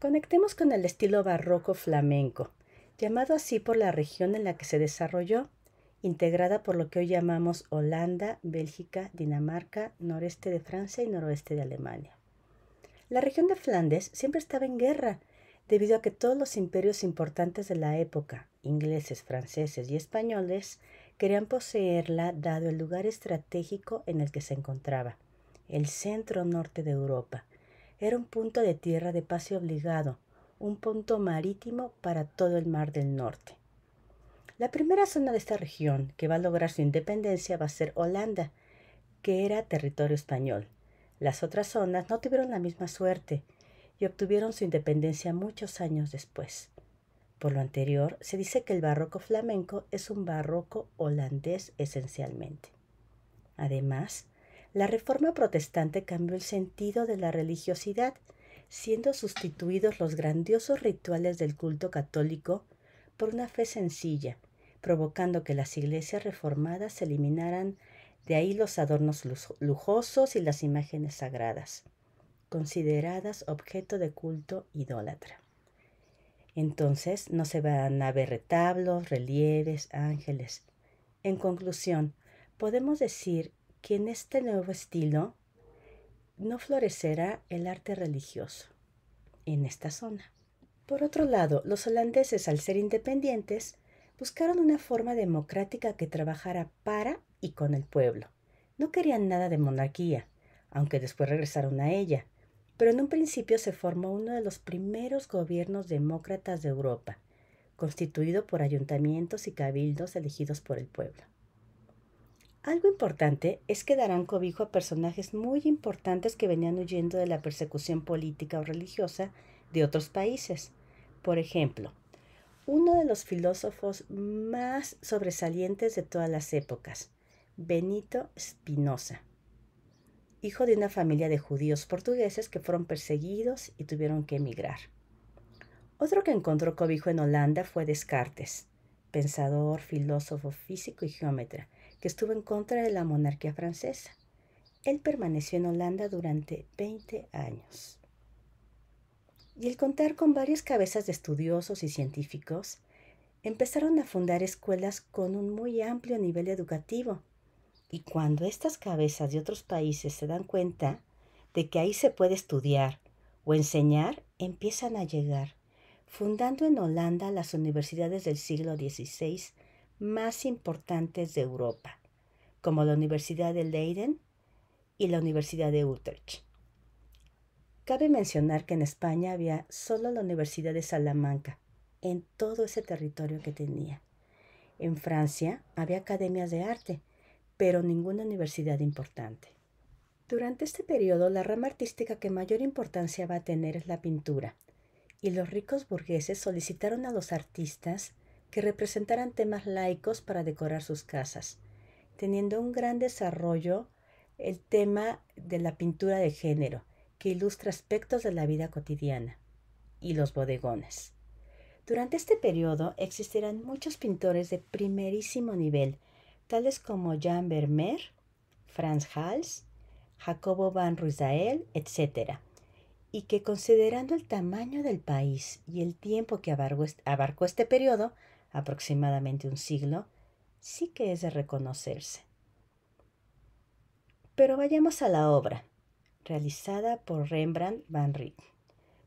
Conectemos con el estilo barroco flamenco, llamado así por la región en la que se desarrolló, integrada por lo que hoy llamamos Holanda, Bélgica, Dinamarca, noreste de Francia y noroeste de Alemania. La región de Flandes siempre estaba en guerra, debido a que todos los imperios importantes de la época, ingleses, franceses y españoles, querían poseerla dado el lugar estratégico en el que se encontraba, el centro norte de Europa, era un punto de tierra de pase obligado, un punto marítimo para todo el Mar del Norte. La primera zona de esta región que va a lograr su independencia va a ser Holanda, que era territorio español. Las otras zonas no tuvieron la misma suerte y obtuvieron su independencia muchos años después. Por lo anterior, se dice que el barroco flamenco es un barroco holandés esencialmente. Además, la reforma protestante cambió el sentido de la religiosidad, siendo sustituidos los grandiosos rituales del culto católico por una fe sencilla, provocando que las iglesias reformadas eliminaran de ahí los adornos lujosos y las imágenes sagradas, consideradas objeto de culto idólatra. Entonces no se van a ver retablos, relieves, ángeles. En conclusión, podemos decir que en este nuevo estilo no florecerá el arte religioso en esta zona. Por otro lado, los holandeses, al ser independientes, buscaron una forma democrática que trabajara para y con el pueblo. No querían nada de monarquía, aunque después regresaron a ella, pero en un principio se formó uno de los primeros gobiernos demócratas de Europa, constituido por ayuntamientos y cabildos elegidos por el pueblo. Algo importante es que darán cobijo a personajes muy importantes que venían huyendo de la persecución política o religiosa de otros países. Por ejemplo, uno de los filósofos más sobresalientes de todas las épocas, Benito Spinoza, hijo de una familia de judíos portugueses que fueron perseguidos y tuvieron que emigrar. Otro que encontró cobijo en Holanda fue Descartes, pensador, filósofo, físico y geómetra, que estuvo en contra de la monarquía francesa. Él permaneció en Holanda durante 20 años. Y el contar con varias cabezas de estudiosos y científicos, empezaron a fundar escuelas con un muy amplio nivel educativo. Y cuando estas cabezas de otros países se dan cuenta de que ahí se puede estudiar o enseñar, empiezan a llegar, fundando en Holanda las universidades del siglo XVI más importantes de Europa, como la Universidad de Leiden y la Universidad de Utrecht. Cabe mencionar que en España había solo la Universidad de Salamanca, en todo ese territorio que tenía. En Francia había academias de arte, pero ninguna universidad importante. Durante este periodo, la rama artística que mayor importancia va a tener es la pintura, y los ricos burgueses solicitaron a los artistas que representaran temas laicos para decorar sus casas, teniendo un gran desarrollo el tema de la pintura de género, que ilustra aspectos de la vida cotidiana, y los bodegones. Durante este periodo existirán muchos pintores de primerísimo nivel, tales como Jan Vermeer, Franz Hals, Jacobo van Ruisdael, etc., y que considerando el tamaño del país y el tiempo que abarcó este periodo, aproximadamente un siglo, sí que es de reconocerse. Pero vayamos a la obra, realizada por Rembrandt van Rijn,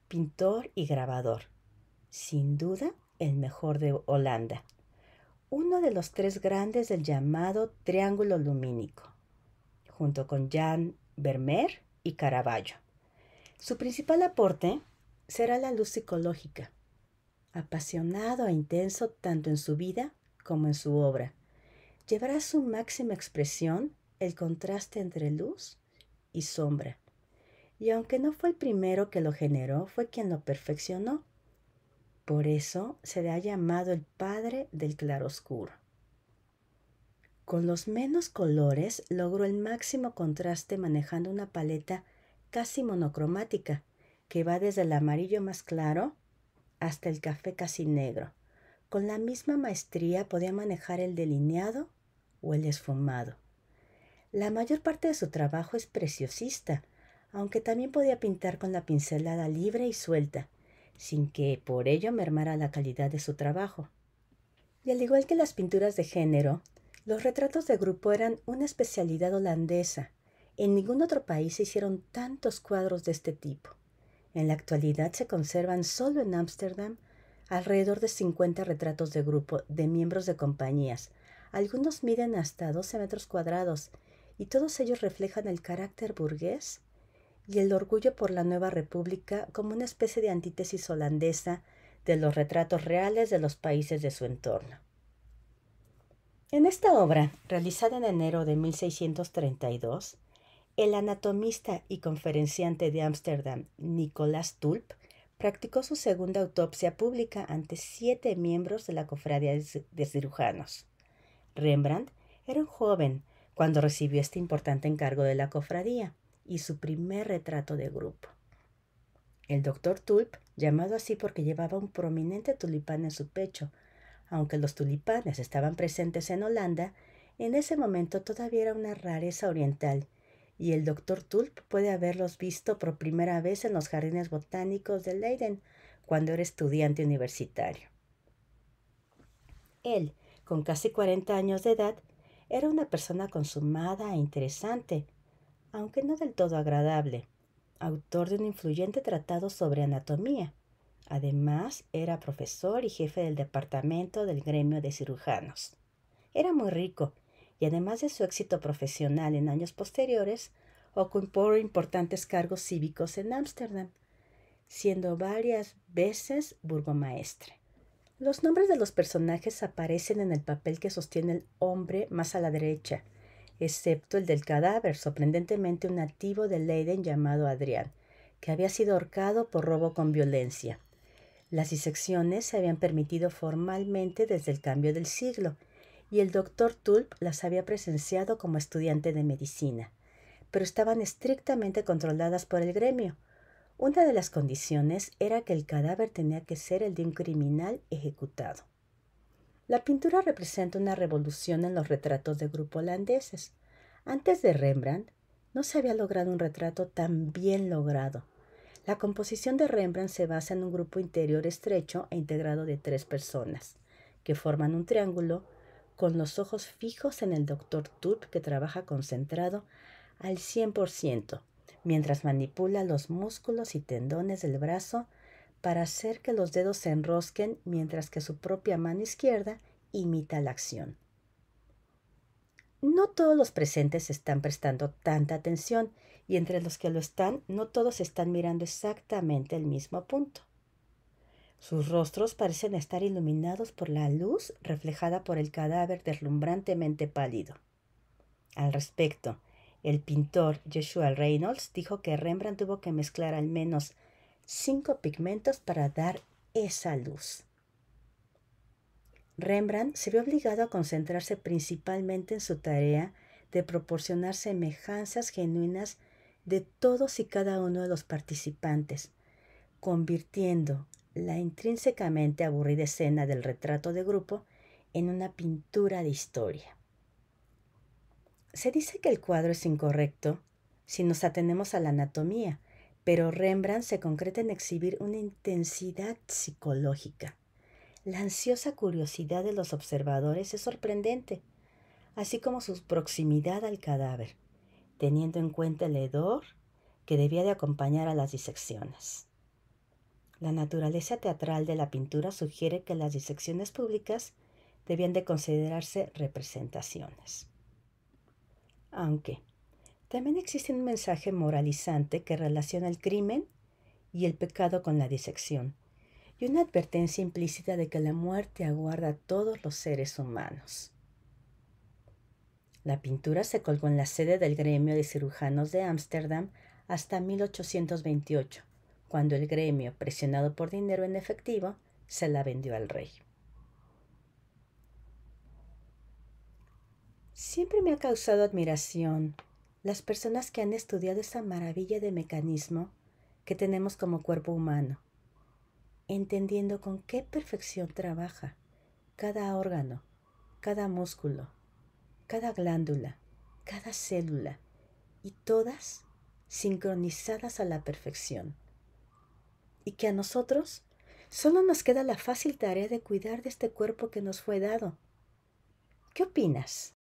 pintor y grabador, sin duda el mejor de Holanda, uno de los tres grandes del llamado Triángulo Lumínico, junto con Jan Vermeer y Caravaggio. Su principal aporte será la luz psicológica, apasionado e intenso tanto en su vida como en su obra. Llevará su máxima expresión el contraste entre luz y sombra. Y aunque no fue el primero que lo generó, fue quien lo perfeccionó. Por eso se le ha llamado el padre del claroscuro. Con los menos colores logró el máximo contraste manejando una paleta casi monocromática, que va desde el amarillo más claro hasta el café casi negro. Con la misma maestría podía manejar el delineado o el esfumado. La mayor parte de su trabajo es preciosista, aunque también podía pintar con la pincelada libre y suelta, sin que por ello mermara la calidad de su trabajo. Y al igual que las pinturas de género, los retratos de grupo eran una especialidad holandesa. En ningún otro país se hicieron tantos cuadros de este tipo. En la actualidad se conservan solo en Ámsterdam alrededor de 50 retratos de grupo de miembros de compañías. Algunos miden hasta 12 metros cuadrados y todos ellos reflejan el carácter burgués y el orgullo por la nueva república como una especie de antítesis holandesa de los retratos reales de los países de su entorno. En esta obra, realizada en enero de 1632, el anatomista y conferenciante de Ámsterdam, Nicolás Tulp, practicó su segunda autopsia pública ante siete miembros de la cofradía de cirujanos. Rembrandt era un joven cuando recibió este importante encargo de la cofradía y su primer retrato de grupo. El doctor Tulp, llamado así porque llevaba un prominente tulipán en su pecho, aunque los tulipanes estaban presentes en Holanda, en ese momento todavía era una rareza oriental y el doctor Tulp puede haberlos visto por primera vez en los jardines botánicos de Leiden cuando era estudiante universitario. Él, con casi 40 años de edad, era una persona consumada e interesante, aunque no del todo agradable, autor de un influyente tratado sobre anatomía. Además, era profesor y jefe del departamento del gremio de cirujanos. Era muy rico y además de su éxito profesional en años posteriores, ocupó importantes cargos cívicos en Ámsterdam, siendo varias veces burgomaestre. Los nombres de los personajes aparecen en el papel que sostiene el hombre más a la derecha, excepto el del cadáver, sorprendentemente un nativo de Leiden llamado Adrián, que había sido ahorcado por robo con violencia. Las disecciones se habían permitido formalmente desde el cambio del siglo, y el doctor Tulp las había presenciado como estudiante de medicina, pero estaban estrictamente controladas por el gremio. Una de las condiciones era que el cadáver tenía que ser el de un criminal ejecutado. La pintura representa una revolución en los retratos de grupo holandeses. Antes de Rembrandt, no se había logrado un retrato tan bien logrado. La composición de Rembrandt se basa en un grupo interior estrecho e integrado de tres personas, que forman un triángulo con los ojos fijos en el doctor Turp que trabaja concentrado al 100%, mientras manipula los músculos y tendones del brazo para hacer que los dedos se enrosquen mientras que su propia mano izquierda imita la acción. No todos los presentes están prestando tanta atención y entre los que lo están no todos están mirando exactamente el mismo punto. Sus rostros parecen estar iluminados por la luz reflejada por el cadáver deslumbrantemente pálido. Al respecto, el pintor Joshua Reynolds dijo que Rembrandt tuvo que mezclar al menos cinco pigmentos para dar esa luz. Rembrandt se vio obligado a concentrarse principalmente en su tarea de proporcionar semejanzas genuinas de todos y cada uno de los participantes, convirtiendo la intrínsecamente aburrida escena del retrato de grupo en una pintura de historia. Se dice que el cuadro es incorrecto si nos atenemos a la anatomía, pero Rembrandt se concreta en exhibir una intensidad psicológica. La ansiosa curiosidad de los observadores es sorprendente, así como su proximidad al cadáver, teniendo en cuenta el hedor que debía de acompañar a las disecciones. La naturaleza teatral de la pintura sugiere que las disecciones públicas debían de considerarse representaciones. Aunque también existe un mensaje moralizante que relaciona el crimen y el pecado con la disección, y una advertencia implícita de que la muerte aguarda a todos los seres humanos. La pintura se colgó en la sede del gremio de cirujanos de Ámsterdam hasta 1828 cuando el gremio, presionado por dinero en efectivo, se la vendió al rey. Siempre me ha causado admiración las personas que han estudiado esa maravilla de mecanismo que tenemos como cuerpo humano, entendiendo con qué perfección trabaja cada órgano, cada músculo, cada glándula, cada célula, y todas sincronizadas a la perfección y que a nosotros solo nos queda la fácil tarea de cuidar de este cuerpo que nos fue dado. ¿Qué opinas?